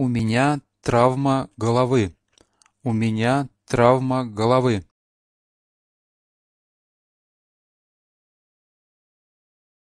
У меня травма головы. У меня травма головы.